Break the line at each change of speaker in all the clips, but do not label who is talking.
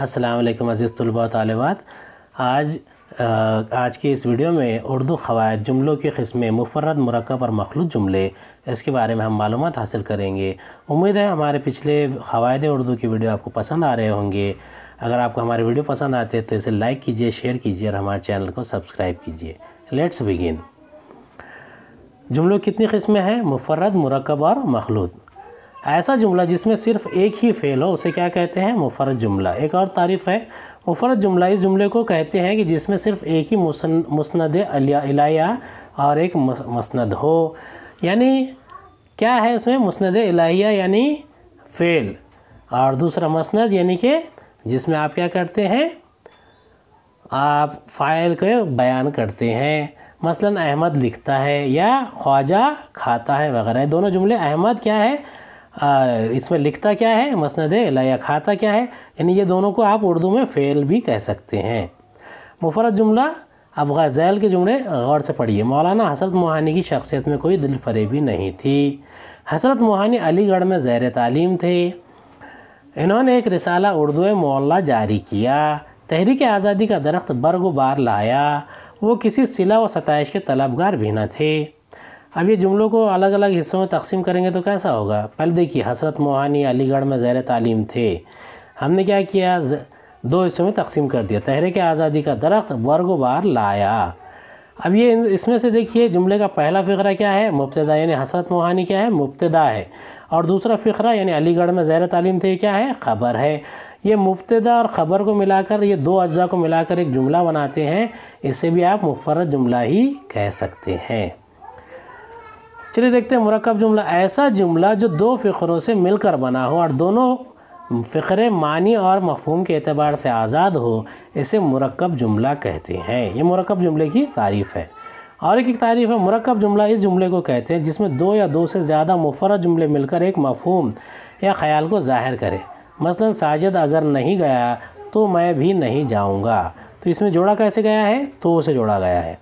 अस्सलाम अज़ीज़ तलबा तलबात आज आज के इस वीडियो में उर्दू ख़वाद जुमलों की कस्में मुफरद मरकब और मखलूत जुमले इसके बारे में हम मालूम हासिल करेंगे उम्मीद है हमारे पिछले ख़वाद उर्दू की वीडियो आपको पसंद आ रहे होंगे अगर आपको हमारे वीडियो पसंद आते हैं तो इसे लाइक कीजिए शेयर कीजिए और हमारे चैनल को सब्सक्राइब कीजिए लेट्स बिगिन जुमलों कितनी कस्में हैं मुफरद मरकब और मखलूत ऐसा जुमला जिसमें सिर्फ एक ही फ़ेल हो उसे क्या कहते हैं मुफरत जुमला एक और तारीफ़ है मुफरत जुमला इस जुमले को कहते हैं कि जिसमें सिर्फ एक ही मुसंद मुस्ंद और एक मसंद हो यानी क्या है उसमें मुस्ंद अलाहिया यानी फ़ेल और दूसरा मसंद यानी कि जिसमें आप क्या करते हैं आप फ़ाइल को बयान करते हैं मसलन अहमद लिखता है या ख्वाजा खाता है वगैरह दोनों जुमले अहमद क्या है इसमें लिखता क्या है मसंद लया खाता क्या है यानी ये दोनों को आप उर्दू में फ़ेल भी कह सकते हैं मुफरत जुमला अब गज़ैल के जुमले गौर से पढ़िए मौलाना हसरत मोहानी की शख्सियत में कोई दिल फरेबी नहीं थी हसरत मोहानी अलीगढ़ में ज़ैर तालीम थे इन्होंने एक रिसाला उर्दू मौला जारी किया तहरीक आज़ादी का दरख्त बार लाया वो किसी सिला व सतश के तलबगार भी न थे अब ये जुमलों को अलग अलग हिस्सों में तकसीम करेंगे तो कैसा होगा पहले देखिए हसरत मोहानी अलीगढ़ में ज़ैर तालीम थे हमने क्या किया दो हिस्सों में तकसीम कर दिया तहरीक आज़ादी का दरख्त वर्ग बार लाया अब ये इसमें से देखिए जुमले का पहला फ़िक्रा क्या है मुबतदा यानी हसरत मोहानी क्या है मुबतदा है और दूसरा फ़िक्रा यानी अलीगढ़ में ज़ैर तालीम थे क्या है ख़बर है ये मुबतदा और ख़बर को मिलाकर ये दो अज्जा को मिलाकर एक जुमला बनाते हैं इसे भी आप मुफरत जुमला ही कह सकते हैं चलिए देखते हैं मरकब जुमला ऐसा जुमला जो दो फ़िक्रों से मिलकर बना हो और दोनों फ़िक्रे मानी और मफहूम के अतबार से आज़ाद हो इसे मरकब जुमला कहते हैं ये मरकब जुमले की तारीफ़ है और एक एक तारीफ़ है मरकब जुमला इस जुमले को कहते हैं जिसमें दो या दो से ज़्यादा मुफरत जुमले मिलकर एक मफहूम या ख्याल को ज़ाहिर करें मसलन साजिद अगर नहीं गया तो मैं भी नहीं जाऊँगा तो इसमें जोड़ा कैसे गया है तो उसे जोड़ा गया है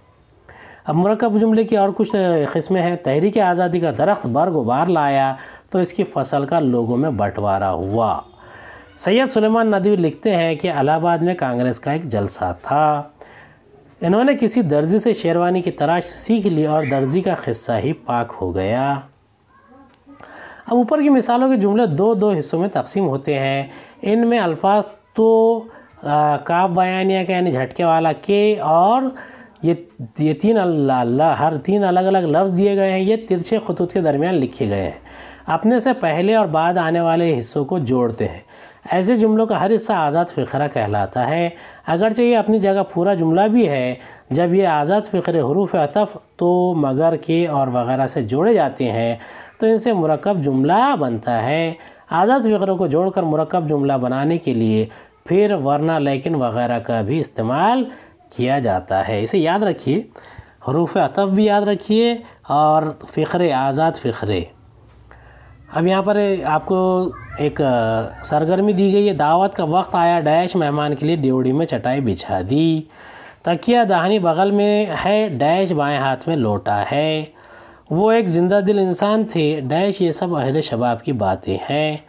अब मरकब जुमले की और कुछ किस्में हैं तहरीक आज़ादी का दरख्त बर्ग बार लाया तो इसकी फसल का लोगों में बंटवारा हुआ सैयद सुलेमान नदवी लिखते हैं कि इलाहाबाद में कांग्रेस का एक जलसा था इन्होंने किसी दर्जी से शेरवानी की तराश सीख ली और दर्जी का खिस्सा ही पाक हो गया अब ऊपर की मिसालों के जुमले दो दो हिस्सों में तकसीम होते हैं इनमें अल्फाज तो काब बयानिया का यानी झटके वाला के और ये ये तीन अल्लाह हर तीन अलग अलग लफ्ज़ दिए गए हैं ये तिरछे खतूत के दरमियान लिखे गए हैं अपने से पहले और बाद आने वाले हिस्सों को जोड़ते हैं ऐसे जुमलों का हर हिस्सा आज़ाद फ़िक्रा कहलाता है अगरचे ये अपनी जगह पूरा जुमला भी है जब ये आज़ाद फ़िक्र हरूफ अतफ़ तो मगर के और वगैरह से जोड़े जाते हैं तो इनसे मरकब जुमला बनता है आज़ाद फ़िक्रों को जोड़कर मरकब जुमला बनाने के लिए फिर वरना लेकिन वगैरह का भी इस्तेमाल किया जाता है इसे याद रखिए हरूफ अतफ़ भी याद रखिए और फ़िक्र आज़ाद फ़िक्र अब यहाँ पर आपको एक सरगर्मी दी गई है दावत का वक्त आया डैश मेहमान के लिए ड्योड़ी में चटाई बिछा दी तकिया दाहनी बगल में है डैश बाएं हाथ में लोटा है वो एक ज़िंदा दिल इंसान थे डैश ये सब अहद शबाब की बातें हैं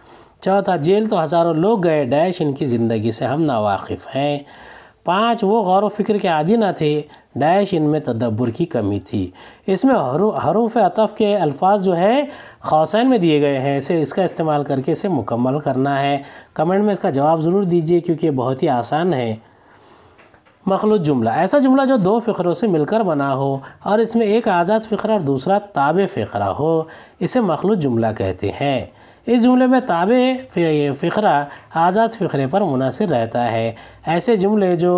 चौथा जेल तो हज़ारों लोग गए डैश इनकी ज़िंदगी से हम नावाकिफ़ हैं पाँच वो गौर फिक्र के आदि ना थे डैश इनमें तदब्बर की कमी थी इसमें हरूफ अतफ़ के अल्फाज जो है खौसैन में दिए गए हैं इसे इसका इस्तेमाल करके इसे मुकम्मल करना है कमेंट में इसका जवाब ज़रूर दीजिए क्योंकि ये बहुत ही आसान है मखलूत जुमला ऐसा जुमला जो दो फ़िक्रों से मिलकर बना हो और इसमें एक आज़ाद फ़िक्र और दूसरा ताब फ़िक्रा हो इसे मखलूत जुमला कहते हैं इस जुमले में ताबे फ़रा आज़ाद फ़िकरे पर मुनसर रहता है ऐसे जुमले जो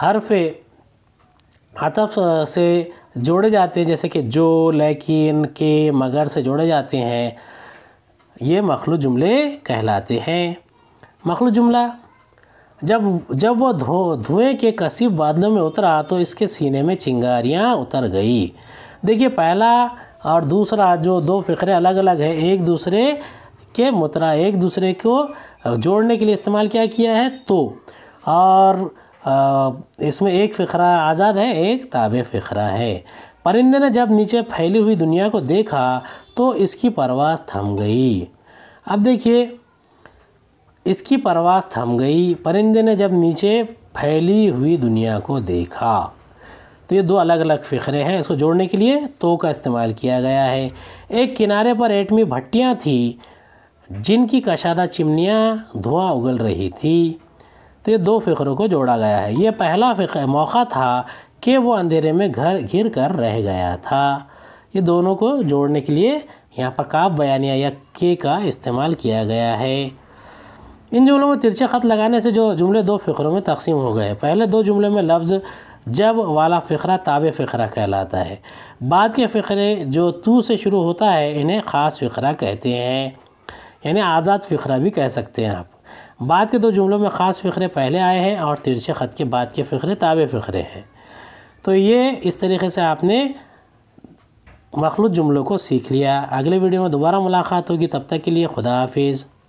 हरफ हतफ से जोड़े जाते हैं जैसे कि जो लेकिन के मगर से जोड़े जाते हैं ये मखलू जुमले कहलाते हैं मखलू जुमला जब जब वह धुएँ के कसीब बादलों में उतरा तो इसके सीने में चिंगारियाँ उतर गई देखिए पहला और दूसरा जो दो फ़िक्रे अलग अलग है एक दूसरे के मुतरा एक दूसरे को जोड़ने के लिए इस्तेमाल क्या किया है तो और इसमें एक फ़िकरा आज़ाद है एक ताब फ़िकरा है परिंदे ने जब नीचे फैली हुई दुनिया को देखा तो इसकी परवाज़ थम गई अब देखिए इसकी परवाज़ थम गई परिंदे ने जब नीचे फैली हुई दुनिया को देखा तो ये दो अलग अलग फ़िकरे हैं इसको जोड़ने के लिए तो का इस्तेमाल किया गया है एक किनारे पर एटमी भट्टियाँ थी जिनकी कशादा चिमनियाँ धुआं उगल रही थी तो ये दो फ़िक्रों को जोड़ा गया है ये पहला फ़िक्र मौका था कि वो अंधेरे में घर घिर कर रह गया था ये दोनों को जोड़ने के लिए यहाँ पर काब बयानिया या के का इस्तेमाल किया गया है इन जुमलों में तिरछे ख़त लगाने से जो जुमले दो फ़िक्रों में तकसीम हो गए पहले दो जुमले में लफ्ज़ जब वाला फ़िक्रा ताब फ़िक्रा कहलाता है बाद के फ़िक्रे जो तू से शुरू होता है इन्हें ख़ास फ़िक्रा कहते हैं यानी आज़ाद फ़िक्रा भी कह सकते हैं आप बाद के दो जुमलों में ख़ास फ़िक्रे पहले आए हैं और तिरछे ख़त के बाद के फ़िक्रे ताबे फ़िक्रे हैं तो ये इस तरीके से आपने मखलूत जुमलों को सीख लिया अगले वीडियो में दोबारा मुलाकात होगी तब तक के लिए खुदा हाफिज़